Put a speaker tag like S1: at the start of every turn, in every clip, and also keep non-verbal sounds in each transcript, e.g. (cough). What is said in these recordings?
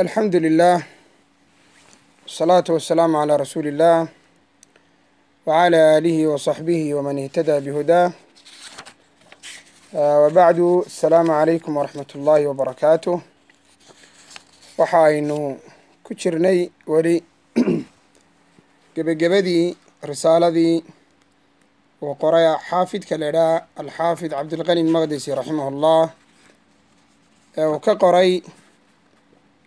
S1: الحمد لله الصلاة والسلام على رسول الله وعلى آله وصحبه ومن اهتدى بهداه وبعد السلام عليكم ورحمة الله وبركاته وحا إنه كشرني ولي جبجبدي رسالة وقرأ حافظ كالعلا الحافظ عبد الغني المقدسي رحمه الله وكقرأ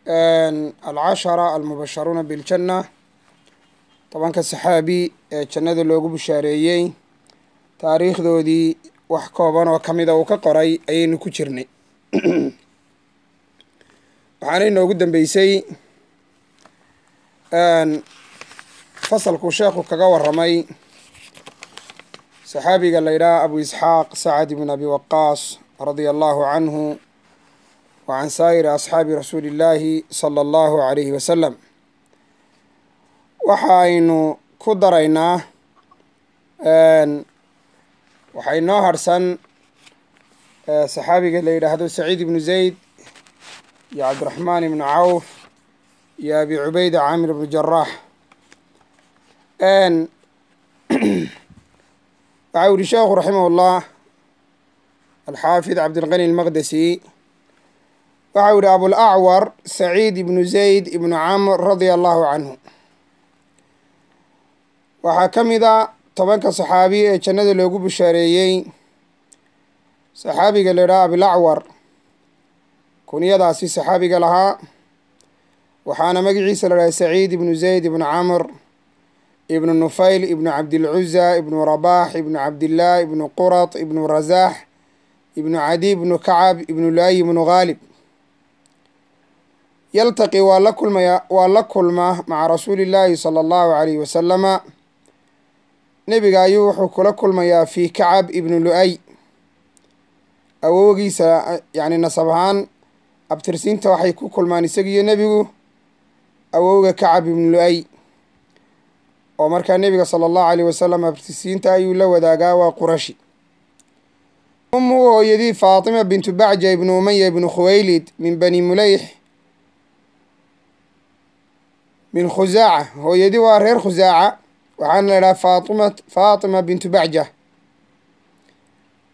S1: alcashara almubasharuuna biljanna tobanka saxaabi ee jannada loogu bushaareeyey taariikhdoodii wax kooban oo kamida ah uu ka qoray ayaynu ku jirnay (clears throat) waxaana inoogu dambeysay fasalkuu sheekhu kaga waramay saxaabiga la ydhaha abu isxaaq sacad ibn abi waqaas radia allahu canhu wacan saa'iri asxaabi rasuuli illaahi sala allahu calayhi wasalam waxa aynu ku daraynaa waxaa inoo harhsan saxaabiga la yidhaahdo saciid ibnu zayd iyo cabdiraxmaan ibnu cawf iyo abi cubayda caamir ibnu jaraax (clears throat) waxau yihi sheekhu raximah ullah alxaafid cabdilqani almaqdesi waxa uu yihi abulacwar saciid ibnu zayd ibnu camr radia allahu canhu waxaa ka mid a ah tobanka saxaabiya ee jannada loogu bushaareeyey saxaabiga la laidhaha abilacwar kunyadaasi saxaabiga lahaa waxaana magaciisa ladhahay saciid ibnu zayd ibnu camr ibnu nufayl ibnu cabdilcuza ibnu rabax ibnu cabdillaah ibnu qurad ibnu razax ibnu cadi ibnu kacab ibnu laayi ibnu haalib yaltaqi waa la kulmaya waa la kulma maca rasuuli illaahi sala allahu calayhi wasalama nebiga ayuu wuxuu kula kulmayaa fii kacab ibnu lu-ay awowgiisa yacni nasab ahaan abtirsiinta waxay ku kulmaan isagiiyo nebigu awowga kacab ibnu lu-ay oo markaa nebiga sala allahu caleyh wasalam abtirsiinta ayuu la wadaagaa waa qurashi umuu hooyadii faatima bintu bacja ibnu umaya ibnu khuwaylid min bani muleyx min khusaaca hooyadii waa reer khusaaca waxaana la idhaha faatima faatima bintu bacja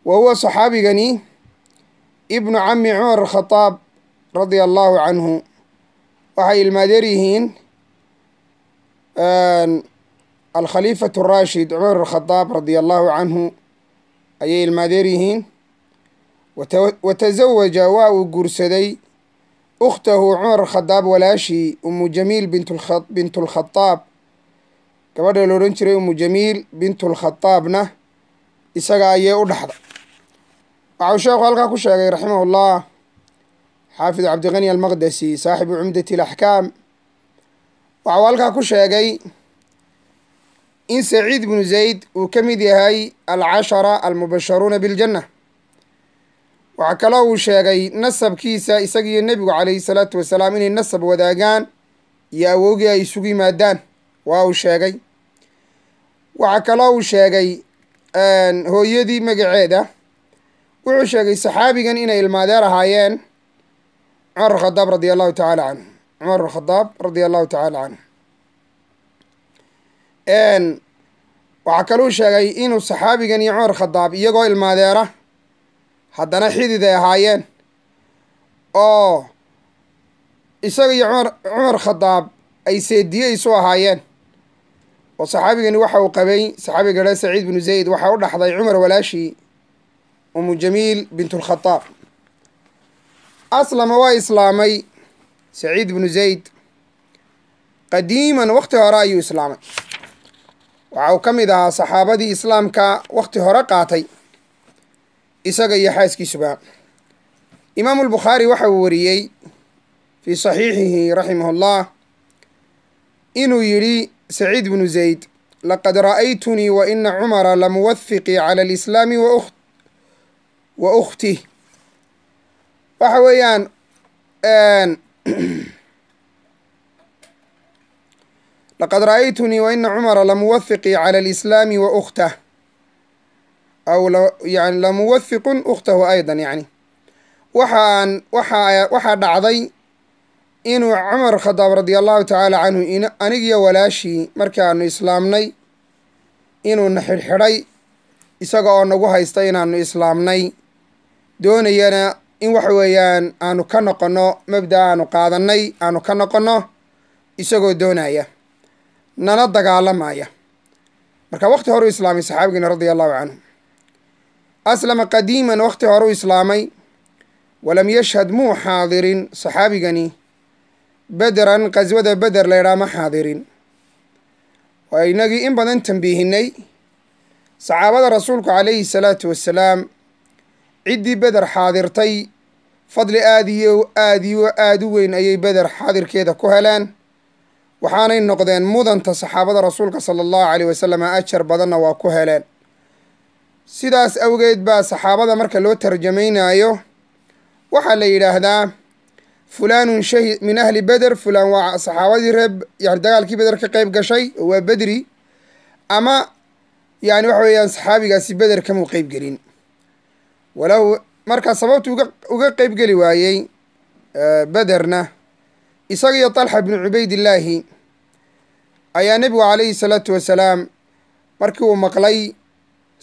S1: wa huwa saxaabigani ibnu cami cumar alkhadaab radia allaahu canhu waxay ilmaadeer yihiin alkhaliifatu araashid cumar alkhadaab radia allaahu canhu ayay ilmaadeer yihiin watazawaja waa uu guursaday ukhtahu cumar khadaab walaashii umu jamiil bintulkhadaab gabadha la odhan jiray umu jamiil bintulkhadaabna isaga ayay u dhaxda waxau sheekhu halkaa ku sheegay raximahullah xaafid cabdiqani almaqdesi saaxibu cumdati alaxkaam waxau halkaa ku sheegay in saciid bnu zayd uu ka mid yahay alcashara almubasharuuna biاljanna waxaa kaloo uu sheegay nasabkiisa isagiiyo nebigu calayhi salaatu wasalaam inay nasab wadaagaan iyo awoogii ay isugu yimaadaan waa uu sheegay waxaa kaloo uu sheegay hooyadii magaceeda wuxuu sheegay saxaabigan inay ilmaadeer ahaayeen cumar khadaab radia allahu tacaala canhu cumar khadaab radia allahu tacaala canhu waxaa kale uu sheegay inuu saxaabigan iyo cumar khadaab iyagoo ilmaadeera haddana xididay ahaayeen oo isaga iyo cumar cumar khadaab ay seediye isu ahaayeen oo saxaabigani waxa uu qabay saxaabiga gaha saciid binu zayd waxaa u dhaxday cumar walaashii umu jamiil bint aslama waa islaamay saciid bnu zayd qadiiman wakti hore ayuu islaamay waxa uu ka mid ahaa saxaabadii islaamka wakti hore qaatay isaga iyo xaaskiisuba imaamu albukhaari waxa uu wariyey fii saxiixihi raximah allah inuu yidhi saciid bnu zayd laqad ra'aytunii wa ina cumara lamuwafiqii cala alislaami wa ukhtih waxa weeyaan (clears throat) laqad ra'aytunii wa ina cumara lamuwafiqii cala alislaami wa ukhtah aw yani lamuwafiqun ukhtahu aydan yacni waxaan waxaa waxaa dhacday inuu cumar khadaab radia allahu tacaala canhu anigiyo walaashii markaanu islaamnay inuuna xidhxidhay isaga oo nagu haysta inaanu islaamnay doonayana in waxa weeyaan aanu ka noqonno mabda aanu qaadannay aanu ka noqonno isagoo doonaya nana dagaalamaya marka waqti horeu islaamay saxaabigiina radia allahu canhu aslama qadiiman waqti horeu islaamay walam yashhad muu xaadirin saxaabigani bederan qaswada beder laydhaa ma xaadirin waa inagii in badan tambiihinay saxaabada rasuulku calayhi salaatu wasalaam ciddii beder xaadirtay fadli aada iyo aad iyo aada u weyn ayay beder xaadirkeeda ku heleen waxaanay noqdeen mudanta saxaabada rasuulka sala allahu caleyh wasalam ajar badanna waa ku heleen sidaas awgeed baa saxaabada marka loo tarjamaynayo waxaa la yidhaahdaa fulaanun shahid min ahli beder fulaan waa saxaabadii reeb yani dagaalkii beder ka qeyb gashay oo waa bedri ama yani waxa weeyaan saxaabigaasi beder kamuu qeyb gelin walow markaa sababtu uga uga qeyb geli waayey bederna isaga iyo talxa bnu cubaydillaahi ayaa nebigu calayhi salaatu wasalaam markii uu maqlay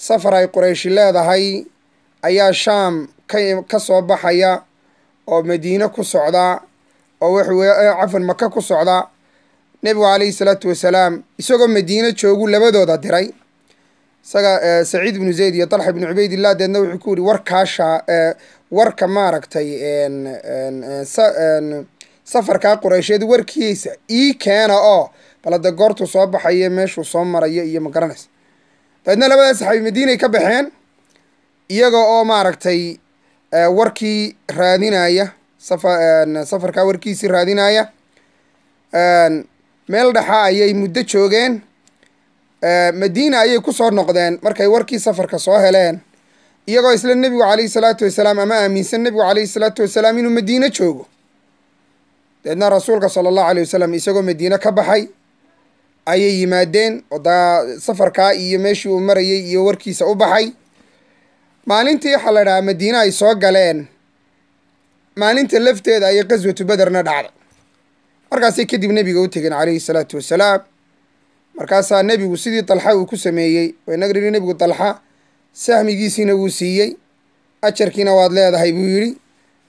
S1: safar ay qureyshi leedahay ayaa shaam ka ka soo baxaya oo madiine ku socdaa oo waxaweye cafwan maka ku socdaa nebigu calayhi salaatu wasalaam isagoo madiine joogu labadooda diray isaga saciid ibnu zayd iyo dalxa ibnu cubaydillah deedna wuxuu ku yihi warkaasha warka maaragtay safarkaa qureysheed warkiisa ii keena oo balade goortuu soo baxaya meeshuu soo marayo iyo ma garanaysa dabeedna labadaa saxaabi madiinay ka baxeen iyaga oo maaragtay eh, warkii raadinaya safa eh, safarkaa warkiisii raadinaya eh, meel dhexa ayay muddo joogeen madiina ayay ku soo noqdeen markay warkii safarka soo heleen iyagoo isla nebigu calayhi salaatu wasalaam ama aaminsan nebigu calayhi salaatu wasalaam inuu madiine joogo dabeedna rasuulka sala allahu alay wasalam isagoo madiine ka baxay ayay yimaadeen safarkaa iyo meeshii uu marayay iyo warkiisa u baxay maalintii waxaa la dhahaa madiine ay soo galeen maalinta lafteeda ayay qaswatu bederna dhacday markaasay kadib nebiga u tegeen calayhi salaatu wasalaam markaasaa nebigu sidii dalxa uu ku sameeyey waynagrini nebigu dalxa sahmigiisiina wuu siiyey ajarkiina waad leedahay buu yidhi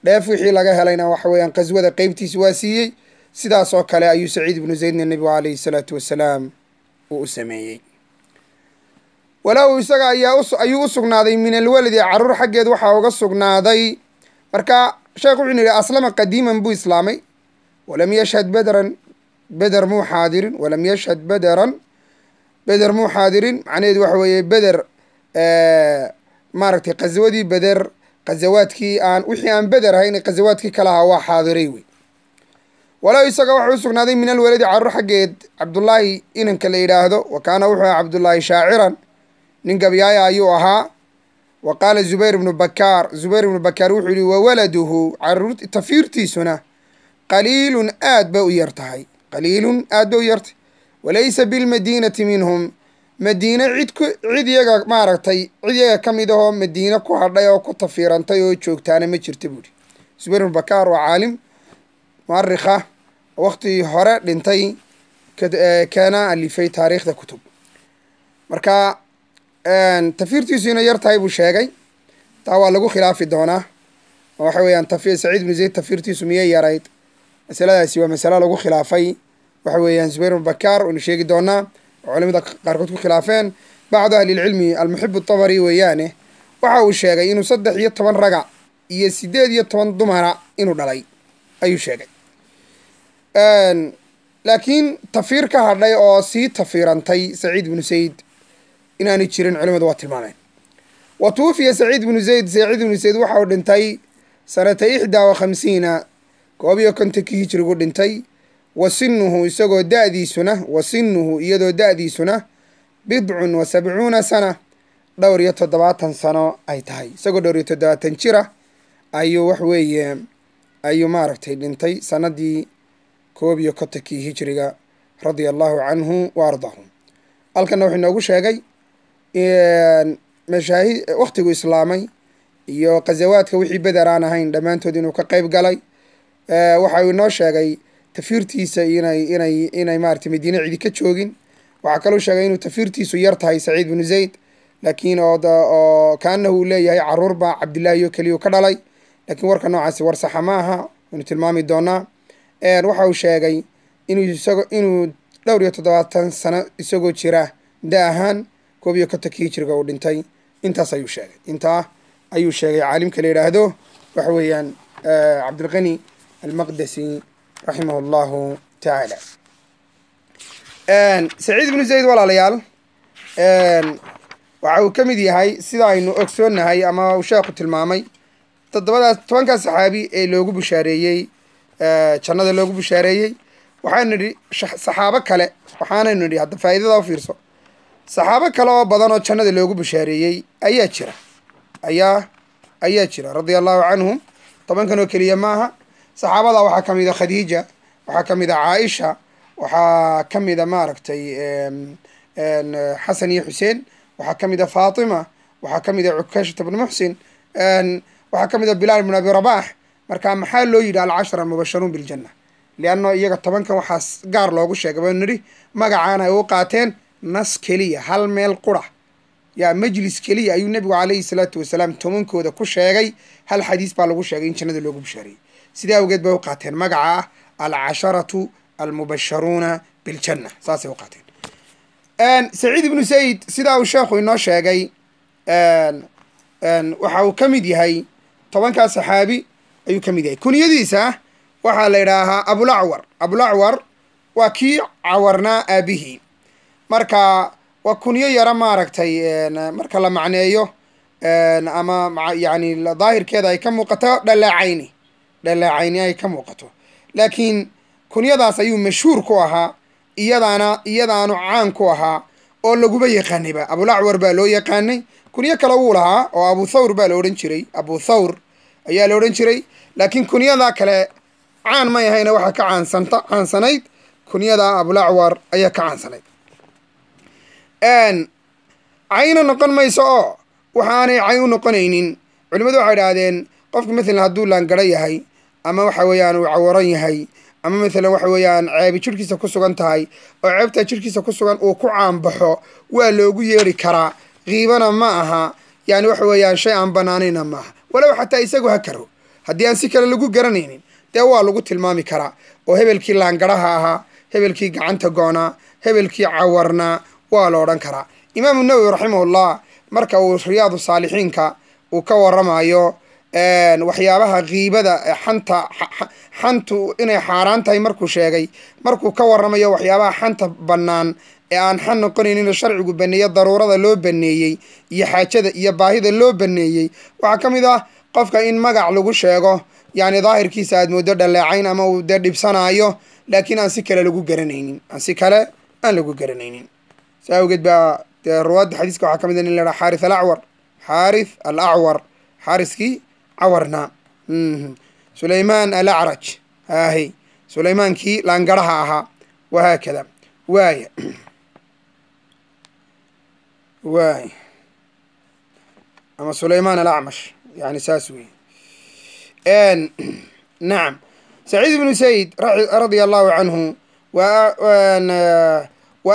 S1: dheef wixii laga helayna waxa weeyaan qaswada qeybtiisi waa siiyey sidaas oo kale ayuu saciid ibnu zaydna nebigu calayhi salaatu wasalaam uu u sameeyey walaahu isaga ayaaayuu u sugnaaday min alwaladi carruur xaggeed waxaa uga sugnaaday marka sheekh wuxuuna yidhi aslama qadiiman buu islaamay walam yashhad bederan beder muu xaadirin walam yashhad bederan beder muu xaadirin macnaheedu waxa weeye beder maaragtay qasawadii beder qasawaadkii aan wixii aan beder ahayn qasawaadkii kalaha waa xaadiray wey walow isaga wuxuu u sugnaaday min alwaladi carruur xaggeed cabdullaahi inanka la yidhaahdo wa kaana wuxuu aha cabdullaahi shaaciran nin gabyaaya ayuu ahaa wa qaala zubayr ibnu bakaar zubayr ibnu bakaar wuxuu yihi wa waladuhu caruur tafiirtiisuna qaliilun aad bay u yartahay qaliilun aad bay u yartahay walaysa bilmadiinati minhum madiine cid ku cid yaga maaragtay cid yaga ka mid ahoo madiine ku hadhay oo ku tafiirantay oo joogtaana ma jirta buuhi zubayr ibnu bakaar waa caalim muarikha waktii hore dhintay kaana alifay taariikhda kutub marka tafiirtiisu inay yar tahay buu sheegay taa waa lagu khilaafi doonaa waxa weeyaan saciid bnu zayd tafiirtiisu miyay yarayd masaladaasi waa masalo lagu khilaafay waxa weeyaan zubayr bn bakaar sheegi doonaa oo culimada qaarkood ku khilaafeen bacdu ahlilcilmi almuxib tabari weeyaane waxa uu sheegay inuu saddex iyo toban raga iyo sideed iyo toban dumara inuu dhalay ayuu sheegay laakiin tafiir ka hadhay oo sii tafiirantay saciid bnu sayd inaanu jirin culimadu waa tilmaameen wa tuufiya saciid bnu zayd saciid bnu zayd waxa uu dhintay sanata ixdaa wa khamsiina koob iyo kontonkii hijrigu dhintay wa sinuhu isagoo da'diisuna wa sinuhu iyadoo da'diisuna bidcun wa sabcuuna sana dhowr iyo toddobaatan sano ay tahay isagoo dhowr iyo toddobaatan jira ayuu wax weeye ayuu maaragtay dhintay sanadii koob iyo kontonkii hijiriga radia allahu canhu wa ardaahu halkana wuxuu inoogu sheegay mashaahid waktigu islaamay iyo khazawaadka wixii beder aan ahayn dhammaantood inuu ka qeyb galay waxa uu inoo sheegay tafiirtiisa inay inay inay maarata madiine cidi ka joogin waxaa kaloo sheegay inuu tafiirtiisu yar tahay saciid binu zayd laakiin oo kaanahu uu leeyahay caruur baa cabdillaahi oo keliya u ka dhalay laakiin warka noocaasi war saxa ma aha waynu tilmaami doonaa waxa uu sheegay inuu isago inuu dhowr iyo toddobaatan sano isagoo jira da ahaan koob iyo kontonkii jirga uu dhintay intaas ayuu sheegay intaa ayuu sheegay caalimka la yidhaahdo waxa weeyaan eh, cabdilqani almaqdasi raximah allahu tacaala saciid ibnu zayd walaalayaal waxa uu ka mid yahay sida aynu ogsoonnahay ama uu sheekhu tilmaamay toddobadaas tobankaas saxaabi ee loogu bushaareeyey jannada loogu bushaareeyey waxaanu nidhi saxaabo kale waxaanaynu nidhi hadda faa'iidada u fiirso saxaabo kale oo badan oo jannada loogu bushaareeyey ayaa jira ayaa ayaa jira radi allaahu canhum tobankan oo keliya maaha saxaabada waxaa ka mid a khadiija waxaa ka mid a caaisha waxaa ka mid a maaragtay xasan iyo xuseen waxaa ka mid a faatima waxaa ka mid a cukashata bnu muxsin waxaa ka mid a bilaal bn abi rabaax marka maxaa loo yidhi alcashra almubasharuun biljanna lianno iyaga tobankan waxaas gaar loogu sheegay banu nidhi magacaana ay u qaateen nas keliya hal meel qura yaa majlis keliya ayuu nebigu calayhi salaatu wasalaam tobankooda ku sheegay hal xadiis baa lagu sheegay in jannada loogu bushaareeyey sidaa awgeed bay u qaateen magaca ah alcasharatu almubasharuuna biljanna saasay u qaateen saciid ibnu sayid sidaa uu sheekhu inoo sheegay waxa uu ka mid yahay tobankaa saxaabi ayuu ka mid yahay kunyadiisa waxaa la yidhaahaa abulacwar abulacwar waa kii cawarnaa aabihii marka waa kunyo yaro maaragtay marka la macneeyo ama yani daahirkeeda ay ka muuqato dhalaacayni dhalaacayni ay ka muuqato laakiin kunyadaas ayuu mashhuur ku ahaa iyadaana iyadaanu caan ku ahaa oo laguba yaqaanayba abulacwar baa loo yaqaanay kunyo kale wuu lahaa oo abu baa la odhan jiray abu ayaa la odhan jiray laakiin kunyadaa kale caan may ahayna waxaa ka caansanta caansanayd kunyada abulacwar ayaa ka caansanayd cayna noqon mayso oo waxaanay cay u noqonaynin culimmadu waxay idhaahdeen qofka matalan hadduu laangara yahay ama waxa weeyaan uu cawaran yahay ama matalan waxa weeyaan ceebi jirhkiisa ku sugan tahay oo ceebta jirhkiisa ku sugan uu ku caanbaxo waa loogu yeeri karaa kiibana ma aha yani waxa weeyaan shay aan bannaanayna maaha walow xataa isagu ha karo haddii aan si kale lagu garanaynin dee waa lagu tilmaami karaa oo hebelkii laangaraha ahaa hebelkii gacanta goonaa hebelkii cawarnaa waa la odhan karaa imaamu nawowi raximahullah marka uu riyaadu saalixiinka uu ka waramayo waxyaabaha kiibada eh, xanta xantu inay xaaraan tahay markuu sheegay markuu ka waramayo waxyaabaha xanta bannaan ee aan xan noqonayninoo sharcigu baneeyo daruurada loo baneeyey iyo xaajada iyo baahida loo baneeyey waxaa ka mid ah qofka in magac lagu sheego yacni daahirkiisa aad moodo dhaleecayn ama uu dee dhibsanaayo laakiin aan si kale lagu garanaynin aan si kale aan lagu garanaynin saa awgeed baa dee ruwaadda xadiiska waxaa ka mid a ah in lahaa xaaris alacwar xaaris al acwar xaariskii cawarna mhm. sulaymaan alacraj haahey sulaymaankii laangaraha ahaa wahaakada waaya waay ama sulayman alacmash yani saas wey (clears throat) nacam saciid ibnu sayd radia allahu canhu wa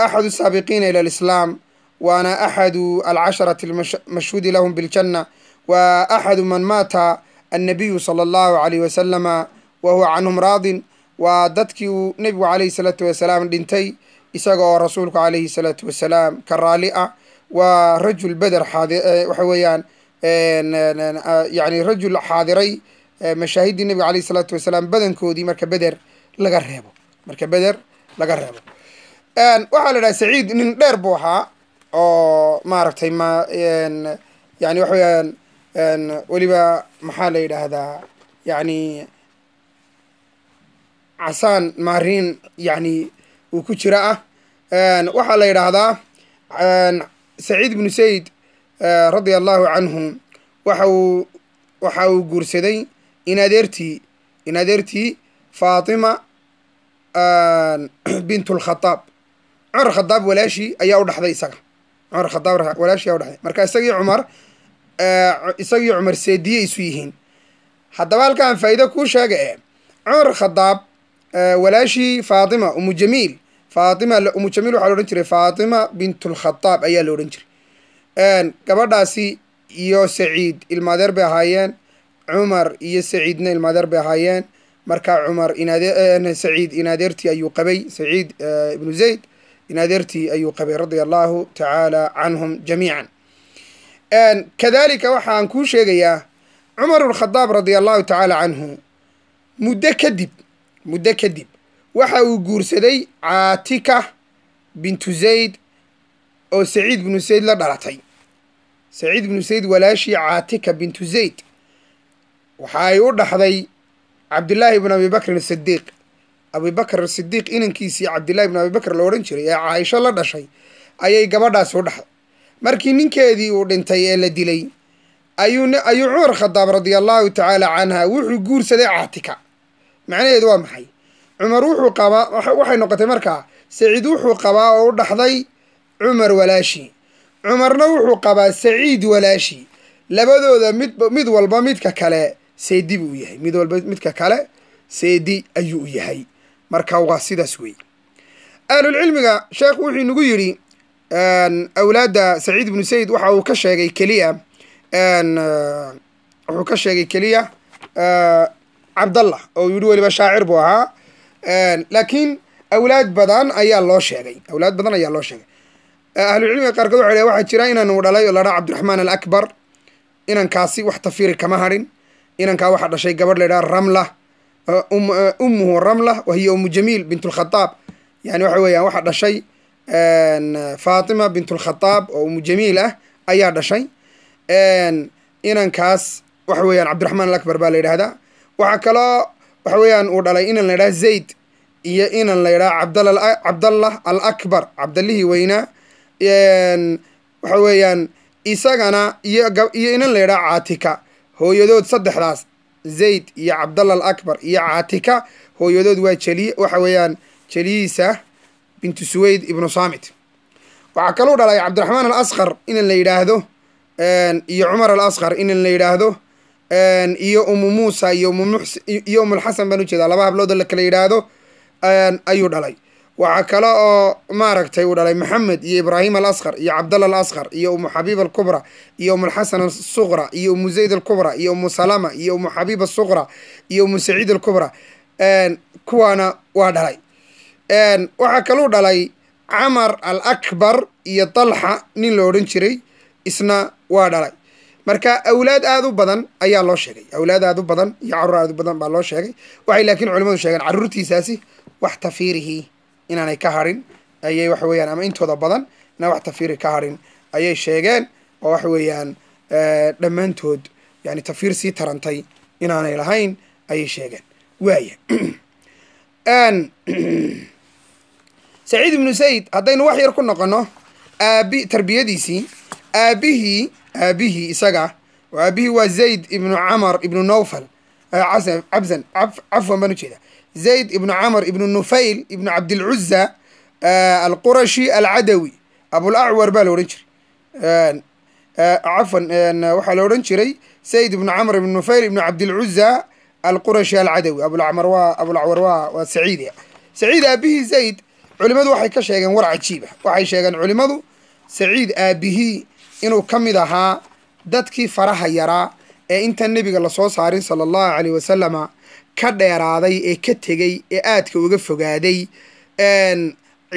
S1: axadu asaabiqiina ila alislaam waana axadu alcasharati almashhuudi lahum biljanna wa axadu man maata annabiyu sala allahu alayh wasalama wa huwa canhum raadin waa dadkii uu nebigu calayhi salaatu wasalaam dhintay isaga oo rasuulku calayhi salaatu wasalaam ka raali ah waa rajul beder xaadi waxa weeyaan yani rajul xaadiray mashaahiddii nabiga alayh isalaatu wasalaam badankoodii marka beder laga reebo marka beder laga reebo waxaa la dhaha saciid nin dheer buu ahaa oo maaragtay ma yani waxa weliba maxaa la yidhaahdaa yani casaan maariin yani uu ku jira ah waxaa la yidhaahdaa saciid bnu sayd eh, radia allahu canhu waxa uu waxa uu guursaday in adeertii faatima eh, bint lkhadaab cumar khadaab walaashii ayaa u dhaxday isaga cumar khadaab walaashii ayaa u dhaxday marka isagii cumar eh, isagii cumar seediye isu yihiin haddaba halkaan faa'iido kuu sheega ee cumar khadaab walaashii faatima umu jamiil faatima umu jamiil waxaa laodhan jiray faatima bintulkhadaab ayaa la odhan jiray gabadhaasi iyo saciid ilmaadeer bay ahaayeen cumar iyo saciidna ilmaadeer bay ahaayeen markaa cumar inaadee saciid inadeertii ayuu qabay saciid ibnu zayd inadeertii ayuu qabay radia allahu tacaala canhum jamiican kadalika waxaan kuu sheegayaa cumar bnkhadaab radia allahu tacaala canhu muddo kadib muddo kadib waxa uu guursaday caatika bintu zayd oo saciid bnu zayd la dhalatay saciid bnu zayd walaashii caatika bintu zayd waxa ay u dhaxday cabdillaahi bn abi sidiiq abibakr sidiiq inankiisii cabdillahi bn abibakr la odhan jiray ee caaisho la dhashay ayay gabadhaas u dhaxday markii ninkeedii uu dhintay ee la dilay ayuu cumar khadaab radia allaahu tacaala canha wuxuu guursaday caatika macnaheedu waa maxay cumar wuxuu qabaa waxay noqotay markaa saciid wuxuu qabaa oo u dhaxday cumar walaashi cumarna wuxuu qabaa saciid walaashi labadooda mid mid walba midka kale seedi buu yahay mid walba midka kale seedi ayuu yahay marka waa sidaas wey ahlulcilmiga sheekhu wuxuu inagu yidhi awlaadda saciid ibnu sayid waxa uu ka sheegay keliya wuxuu ka sheegay keliya eh, cabdallah oo yihi weliba shaacir buu ahaa laakiin awlaad badan ayaa loo sheegay awlaad badan ayaa loo sheegay ahlucilmiga qaarkood waxa waxaa jira inaanu dhalay oo la dhaa cabdiraxmaan alakbar inankaasi wax tafiri kama hadhin inankaa waxaa dhashay gabadh la dhaha ramla um, ummuhu ramla wahiya umu jamiil bint yani waxa weeyaan waxaa dhashay faatima bint oo umu jamiil ah ayaa dhashay inankaas waxa weeyaan cabdiraxmaan alakbar baa la yidhaahdaa waxaa kaloo waxa weeyaan uu dhalay inaan la yidhaha zayd iyo inaan la yidhaha cabdallah al akbar cabdallihii weynaa waxa weeyaan isagana iyo iyo inan la yidhaha caatika hooyadood saddexdaas zayd iyo cabdalla al akbar iyo caatika hooyadood waa jeliy waxa weeyaan jeliyiisa bintu suweyd ibnu saamit waxaa kaluu dhalay cabdiraxmaan al askar inan la yidhaahdo iyo cumar al askar inan la yidhaahdo iyo umu muusa iyo umiyo xasan baan ujeedaa laba la kala yidhaahdo ayuu dhalay waxaa kale oo maaragtay uu dhalay maxamed iyo ibraahim al asqar iyo cabdalla al asqar iyo umu xabiib alkubra iyo umulxasan asuqra iyo umu zayd alkubra iyo umu salama iyo umu xabiib asuqra iyo umu saciid alkubra kuwaana waa dhalay waxaa kaluu dhalay camar al akbar iyo dalxa nin la odhan jiray isna waa dhalay marka awlaad aada u badan ayaa loo sheegay awlaad aada u badan iyo caruur aada u badan baa loo sheegay waxay laakiin culimmadu sheegeen caruurtiisaasi wax tafiirihii inaanay ka harin ayay waxa weeyaan ama intooda badan inaan wax tafiiri ka harin ayay sheegeen oo waxa weeyaan eh, dhammaantood yani tafiir sii tarantay inaanay lahayn ayay sheegeen waaya (clears throat) (clears throat) saciid ibnu sayid haddaynu wax yar ku noqono aabi tarbiyadiisii aabihii aabihii isaga ah oo aabihii waa zayd ibnu camar ibnu nowfal cabsan cafwan baan u jeeda zayd ibnu camar ibnu nufayl ibnu cabdilcuza alqurashi alcadawi abulacwar baa la odhan jiray cafwan waxaa la odhan jiray zayd ibnu camr ibnu nufayl ibnu cabdilcuza alqurashi alcadawi abulacmar waa abulacwar waa waa saciidia saciid eh. aabihii zayd culimadu waxay ka sheegeen war cajiib ah waxay sheegeen culimadu saciid aabihii inuu ka mid ahaa dadkii faraha yaraa ee inta nebiga lasoo saarin sala allahu caleyh wasalama ka dheeraaday ee ka tegey ee aadka uga fogaaday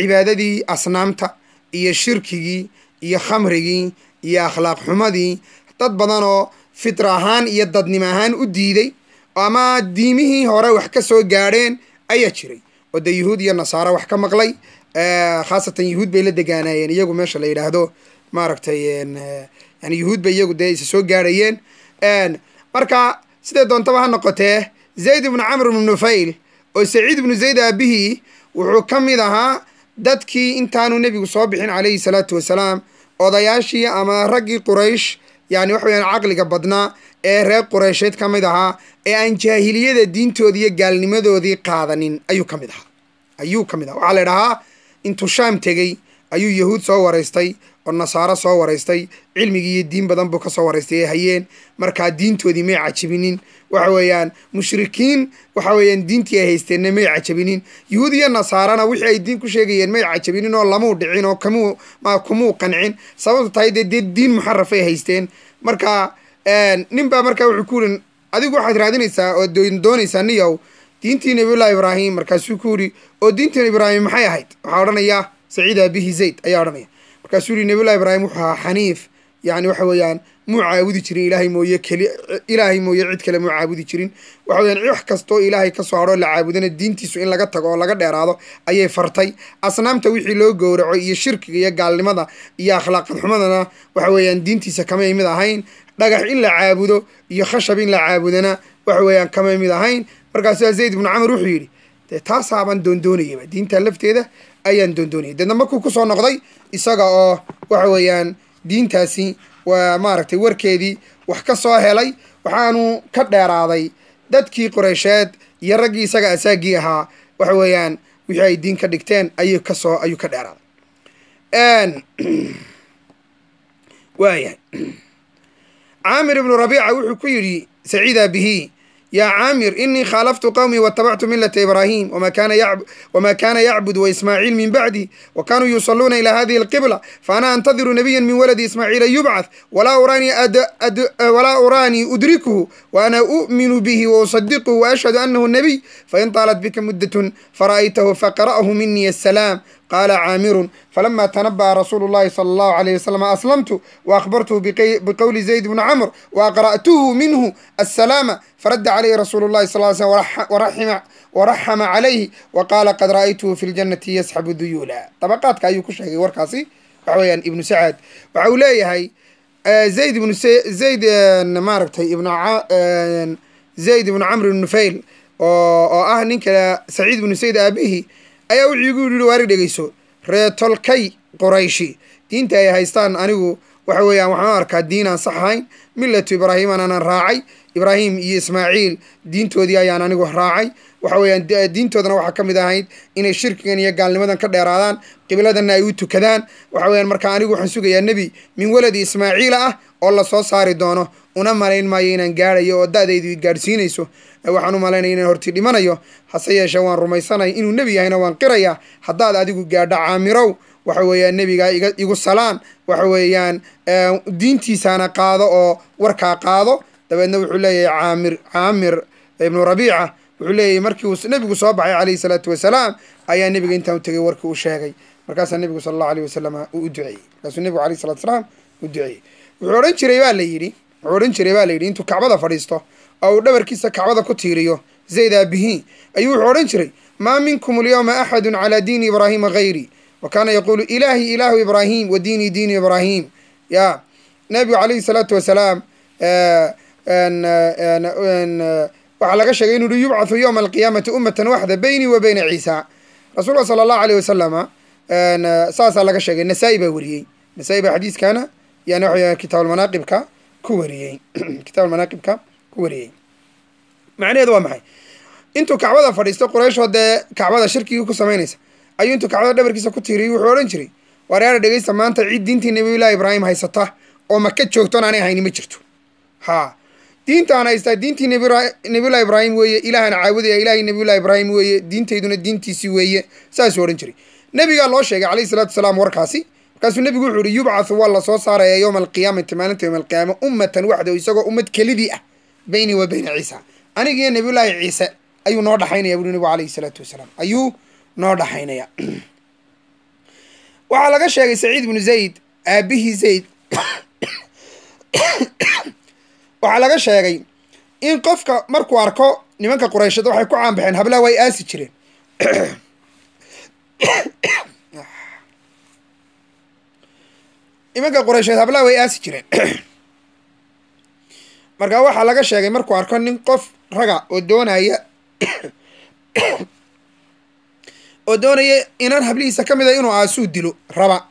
S1: cibaadadii asnaamta iyo shirkigii iyo khamrigii iyo akhlaaq xumadii dad badan oo fitra ahaan iyo dadnimo ahaan u diiday ama diimihii hore wax ka soo gaadheen ayaa jiray oo dee yuhuud iyo nasaaro wax ka maqlay khaasatan yuhuud bay la degaanaayeen iyagu meesha la yidhaahdo maaragtay eh, yani ba iyagu dee isa soo gaarayeen marka sidee doontaba ha noqotee zayd ibnu camr ibnu nufayl oo saciid ibnu zayd aabihii wuxuu ka mid ahaa dadkii intaanu nebigu soo bixin calayhi salaatu wasalaam odayaashii ama raggii quraysh yani wax weyaan caqliga badnaa ee reer quraysheed ka mid ahaa ee aan jaahiliyada diintoodii iyo gaalnimadoodii qaadanin ayuu ka mid ahaa ayuu ka mid ahaa waxaa la idhahaa intuu shaam tegey ayuu yahuud soo waraystay oo nasaaro soo waraystay cilmigii iyo diin badan buu kasoo soo waraystay ay hayeen markaa diintoodii may cajabinin waxa weeyaan mushrikiin waxa weeyaan diintii ay haysteenna may cajabinin yahuud iyo nasaarana wixii ay diin ku sheegayeen may cajabinin oo lamuu dhicin oo kamuu kumuu qancin sababta tahay dee dee diin muxarafay haysteen marka ninbaa markaa wuxuu ku yiri adigu waxaad raadinaysaa oo doonaysaa niyow diintii nabiyullaahi ibraahim markaasuu ku yiri oo diintiin ibraahim maxay ahayd waxaa odhanayaa saciida bihi zayd ayaa odhanaya markaasuu yihi nabillahi ibraahim wuxuu ahaa xaniif yani waxa weeyaan muu jirin ilaahay mooye keli ilaahay mooye cid kale muu caabudi jirin waxa weyaan wax kastoo ilaahay ka soo la caabudana diintiisu in laga tago oo laga dheeraado ayay fartay asnaamta wixii loo gowraco iyo shirkiga iyo gaalnimada iyo akhlaaqad xumadana waxa weeyaan diintiisa kamay mid ahayn dhagax in la caabudo iyo khashab in la caabudana waxa weeyaan kamay mid ahayn markaasuaa zayd ibnu camar wuxuu yidhi dee taasaaban doondoonayaba diinta lafteeda ayaan doondoonayay deedna markuu kusoo noqday isaga oo waxa weeyaan diintaasi waa maaragtay warkeedii wax ka soo helay waxaanu ka dheeraaday dadkii qureysheed iyo raggii isaga asaagii ahaa waxa weeyaan wixii ay diin ka dhigteen ayuu kasoo ayuu ka dheeraaday (clears throat) waayahay (clears throat) caamir ibnu rabiica wuxuu ku yidhi saciida bihi يا عامر إني خالفت قومي واتبعت ملة إبراهيم وما كان يعب وما كان يعبد وإسماعيل من بعدي وكانوا يصلون إلى هذه القبلة فأنا أنتظر نبيا من ولد إسماعيل يبعث ولا أراني أد أد ولا أراني أدركه وأنا أؤمن به وأصدقه وأشهد أنه النبي فإن طالت بك مدة فرأيته فقرأه مني السلام qaala caamirun falama tanaba'a rasuulu llahi sala allahu alayh wasalam aslamtu wa akhbartuhu biqowli zayd bni camr wa aqra'tuhu minhu asalaama faradda calayhi rasuulu llahi sal sl waraxama calayhi wa qaala qad ra'aytuhu fi ljannati yasxabu duyuula dabaqaadka ayuu ku sheegay warkaasi waxa weeyaan ibnu sacaad waxa uu leeyahay zayd ibnu zayd maaragtay ibn zayd ibnu camr ibn nufayl oo ah ninka saciid ibnu sayd aabihii ayaa igu yidhi waarig dhegeyso tolkay qurayshi diinta ay haystaan anigu waxa weeyaan waxaan arkaa diinaan sax ahayn milatu ibraahim anaan raacay ibraahim iyo ismaaciil diintoodii ayaan anigu raacay waxa weeyaan diintoodana waxaa ka mid ahayd inay shirkigan iyo gaalnimadan ka dheeraadaan qibladanna ay u tukadaan waxa weeyaan markaa anigu waxaan sugayaa nebi min waladi ismaaciila ah oo la soo saari doono una malayn maayo inaan gaadhayo oo da-daydu i gaadhsiinayso waxaan u malaynaya inaan horti dhimanayo hase yeeshee waan rumaysanaya inuu nebi yahayna waan qirayaa haddaad adigu gaadha caamirow waxa weeyaan nebigaa igu salaan waxa weeyaan diintiisana qaado oo warkaa qaado dabeedna wuxuu leeyahay caamir caamir ibnu rabiica wuxuu leeyahay markii uu nebigu soo baxay calayhi salaatu wasalaam ayaa nebiga intaan u tegay warka uu sheegay markaasaa nebigu sala allahu aleyh wasalam u duceeyey markaasuu nebigu alayh salatu wasalaam u duceeyey wuxuu odhan jiray waa la yidhi wuxuu odhan jiray baa layidhi intuu kacbada fadhiisto oo uu dhabarkiisa kacbada ku tiiriyo zayd aabihii ayuu wuxuu odhan jiray maa minkum alyowma axadun calaa diini ibraahiima hayri wa kaana yaquulu ilaahi ilaahu ibraahiim wa diinii diini ibraahiim ya nabigu calayhi salaatu wasalaam waxaa laga sheegay inuu hi yubcathu yowma alqiyaamati ummatan waxda beynii wa beyna ciisa rasuulka sala allahu aleyh wasalama saasaa laga sheegay nasaa baa weriyey nasaa baa xadiiskaana yani kitaabulmanaaqibka ku wariyey (clears throat) kitaabul manaaqibka ku wariyey macnaheedu waa maxay intuu kacbada fadhiisto qurayshoo dee kacbada shirkigii ku samaynaysa ayuu intuu kacbada dhabarkiisa ku tiiriyey wuxuu odhan jiray wareera dhegeysta maanta cid diintii nabiyullaahi ibraahim haysata oo maka joogtoon aanay hayni ma jirto haa diintaan haystaa diintii nabiyullahi ibraahim weeye ilaahana caabudaya ilaahay nabiyullahi ibraahim weeye diintayduna diintiisii weeye saasuu odhan jiray nebigaa loo sheegay calayhi salaatu wasalaam warkaasi markaasuu nebigu wuxuu uhi yubcathu waa lasoo saarayaa yowma alqiyaamati maalinta yowma alqiyaama ummatan waxdow isagoo ummad kelidii ah beynii wa beyna ciisa aniga iyo nabiyullaahi ciise ayuu noo dhaxaynaya buui nabigu alayhi salaatu wasalaam ayuu noo dhaxaynaya waxaa laga sheegay saciid bnu zayd aabihii zayd waxaa laga sheegay in qofka markuu arko nimanka qurayshada waxay ku caanbaxeen hablaa way aasi jireen imanka qoraysheed hablaha way aasi jireen (clears throat) markaa waxaa laga sheegay markuu arko nin qof raga oo doonaya (clears throat) oo doonaya inaan hablihiisa ka mid a inuu aasuu dilo raba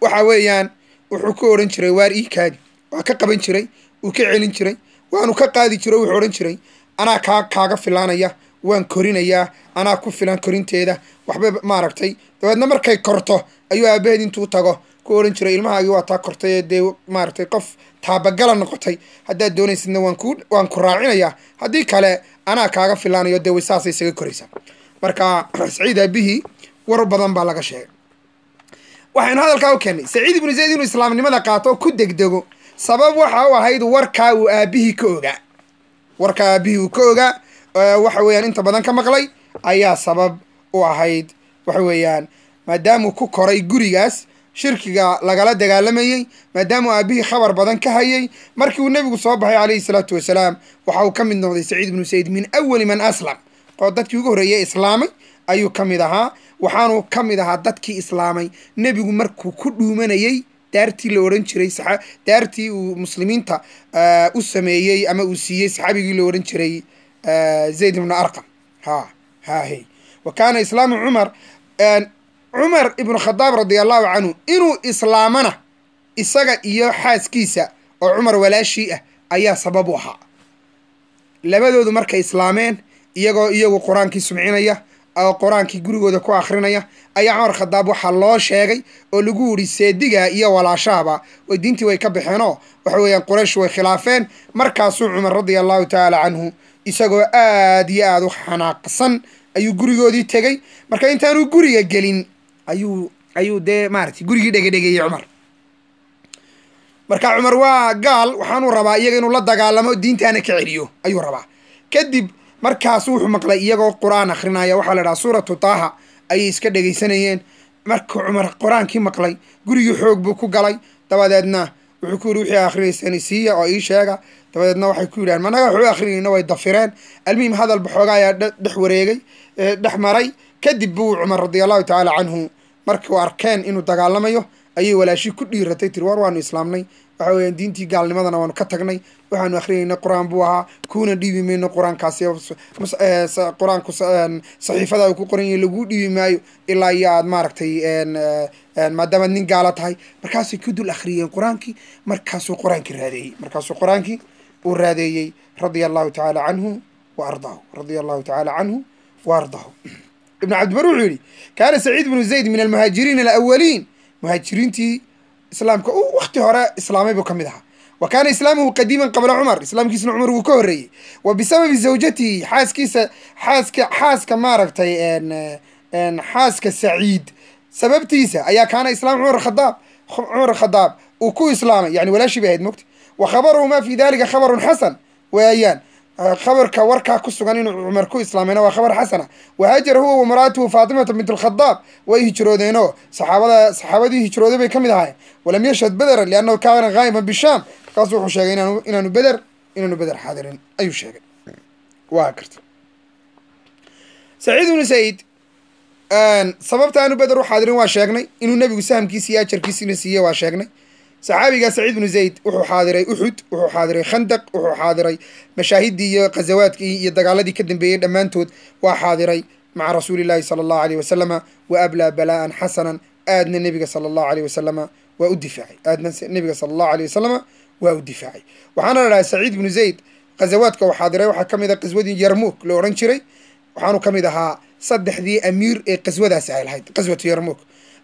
S1: waxa weeyaan wuxuu ku odhan jiray waar ii kaadi waa ka qaban jiray uu ka celin jiray waanu ka qaadi jiro wuxuu odhan jiray anaa kaa kaaga filaanaya waan korinayaa anaa ku filan korinteeda waxbay maaragtay dabeedna markay korto ayuu aabaheed intuu tago ku oran jiray ilmahaagi waa taa kortay dee maaratay qof taabagala noqotay haddaad doonaysidna waan ku raacinayaa haddii kale anaa kaaga filaanayo dee waysaasay isaga koraysaa marka (clears throat) saciid aabihii war badan baa laga sheegay waxaynu hadalkaa u keennay saciid ibnu zayd inuu islaamnimada qaato ku degdego sabab waxa u ahayd warkaa uu aabihii ka ogaa warkaa aabihii uu ka ogaa waxa weeyaan inta badan ka maqlay ayaa sabab u ahayd waxa weeyaan maadaamuu ku koray gurigaas shirkiga lagala dagaalamayey maadaamuu aabihii khabar badan ka hayay markii uu nebigu soo baxay calayhi salaatu wasalaam waxa uu ka mid noqday saciid bnu sayd min awali man aslam oo dadkii ugu horreeyey islaamay ayuu ka mid ahaa waxaanuu ka mid ahaa dadkii islaamay nebigu markuu ku dhuumanayey daartii la ohan jiray daartii uu muslimiinta eh, u sameeyey ama uu siiyey saxaabigii la ohan jiray eh, zayd ibnu arqam ha hahe wa kaana islaamu cumar eh, cumar ibnu khadaab radia allaahu canhu inuu islaamana isaga iyo xaaskiisa oo cumar walaashii ah ayaa sabab u ahaa labadoodu markay islaameen iyagoo iyagu qur-aankii sumcinaya oo qur-aankii gurigooda ku akhrinaya ayaa cumar khadaab waxaa loo sheegay oo lagu yidhi seediga iyo walaashaaba way diintii way ka baxeenoo waxa weeyaan quraysh way khilaafeen markaasuu cumar radia allaahu tacaala canhu isagoo aad iyo aada u xanaaqsan ayuu gurigoodii tegey marka intaanu guriga gelin ayuu ayuu dee maaratay gurigii dhegedhegeeyey cumar marka cumar waa gaal waxaanuu rabaa iyaga inuu la dagaalamo diintaana ka celiyo ayuu rabaa kadib markaasu wuxuu maqlay iyagoo qur-aan akrinaya waxaa la dhaha suuratu taaha ayay iska dhegaysanayeen markuu cumar qur-aankii maqlay gurigii xoog buu ku galay dabadeedna wuxuu ku yidhi wixii akhrinaysan siiya oo ii sheega dabadeedna waxay ku yidhahan managa waxu akhrinayna way dafireen almuhim hadalba xooga ayaa dhex wareegay dhex maray kadib buu cumar radiallahu tacaala canhu markii uu arkeen inuu dagaalamayo ayay walaashii ku dhiiratay tiri war waanu islaamnay waxa weeyaan diintii gaalnimadana waanu ka tagnay waxaanu akhrinayna qur-aan buu ahaa kuuna dhiibi mayno qur-aankaasi qur-aanku saxiifadaa ku qoran yahay laguu dhiibi maayo ilaa iyo aad maaragtay maadaamaad nin gaala tahay markaasay ku dul akhriyeen qur-aankii markaasuu qur-aankii raadeeyey markaasuu qur-aankii uu raadeeyey radia allahu tacaala canhu wa ardaahu radia allahu tacaala canhu wa ardaahu ibn cabdibar wuxuu yihi kaana saciid bnu zayd min almuhaajiriin alawaliin muhaajiriintii islaamka uu wakti hore islaamay buu ka mid ahaa wa kaana islaamuhu qadiiman qabla cumar islaamkiisna cumar wuu ka horreeyey wa bisababi zawjatihi xaaskiisa xaaska xaaska maaragtay xaaska saciid sababtiisa ayaa kaana islaam cumar khadaab cumar khadaab uu ku islaamay yani walaashii bay ahayd mogta wa khabaruhu maa fii dalika khabarun xasan waayaan khabarka warkaa ku sugan inuu cumar ku islaamayna waa khabar xasana wahaajar huwa wamaraatuhu faatimata bint alkhadaab way hijroodeenoo saxaabada saxaabadii hijrooday bay ka mid ahaayeen walam yashhad bedera liannahu kaana haayiban bishaam markaasu wuxuu sheegay inaan inaanu beder inaanu beder xaadirin ayuu sheegay waa karta saciid ibnu said sababta aanu beder u xaadirin waa sheegnay inuu nebigu sahamkiisi iyo siiye waa saxaabiga saciid bnu zayd wuxuu xaadiray uxud wuxuu xaadiray khandaq wuxuu xaadiray mashaahidii iyo khasawaadkii iyo dagaaladii ka dambeeyey dhammaantood waa xaadiray maca rasuuli llaahi sala allahu aleyh wasalama wa ablaa balaa'an xasanan aadna nebiga sala allahu aleyh wasalama waa u difaacay aadna nebiga sala allahu aleyh wasalama waa u difaacay waxaana la dhahay saciid bnu zayd khasawaadka uu xaadiray waxaa ka mid ah qaswadii yarmuuk la odhan jiray waxaanu ka mid ahaa saddexdii amiir ee qaswadaasi ay lahayd qaswatu yarmuuk